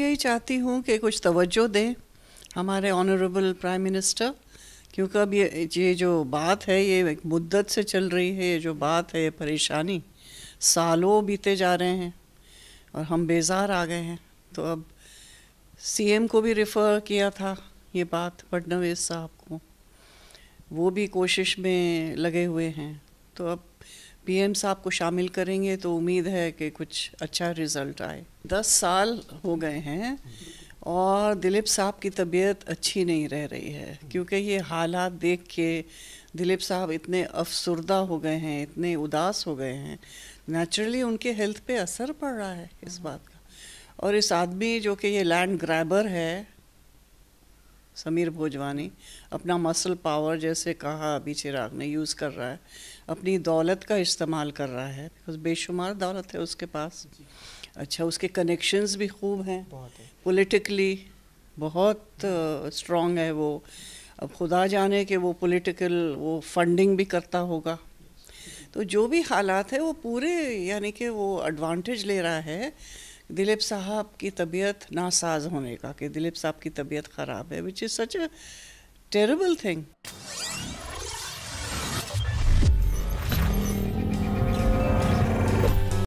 यही चाहती हूँ कि कुछ तवज्जो दें हमारे ऑनरेबल प्राइम मिनिस्टर क्योंकि अब ये ये जो बात है ये एक मुद्दत से चल रही है ये जो बात है ये परेशानी सालों बीते जा रहे हैं और हम बेजार आ गए हैं तो अब सीएम को भी रिफ़र किया था ये बात फडनवीस साहब को वो भी कोशिश में लगे हुए हैं तो अब पीएम साहब को शामिल करेंगे तो उम्मीद है कि कुछ अच्छा रिजल्ट आए दस साल हो गए हैं और दिलीप साहब की तबीयत अच्छी नहीं रह रही है क्योंकि ये हालात देख के दिलीप साहब इतने अफसरदा हो गए हैं इतने उदास हो गए हैं नेचुरली उनके हेल्थ पे असर पड़ रहा है इस बात का और इस आदमी जो कि ये लैंड ग्रैबर है समीर भोजवानी अपना मसल पावर जैसे कहा अभी चिराग ने यूज़ कर रहा है अपनी दौलत का इस्तेमाल कर रहा है बिकॉज बेशुमार दौलत है उसके पास अच्छा उसके कनेक्शंस भी खूब हैं पॉलिटिकली बहुत स्ट्रॉन्ग है वो अब खुदा जाने कि वो पॉलिटिकल वो फंडिंग भी करता होगा तो जो भी हालात है वो पूरे यानी कि वो एडवांटेज ले रहा है दिलीप साहब की तबीयत नासाज होने का कि दिलीप साहब की तबीयत ख़राब है which is such a terrible thing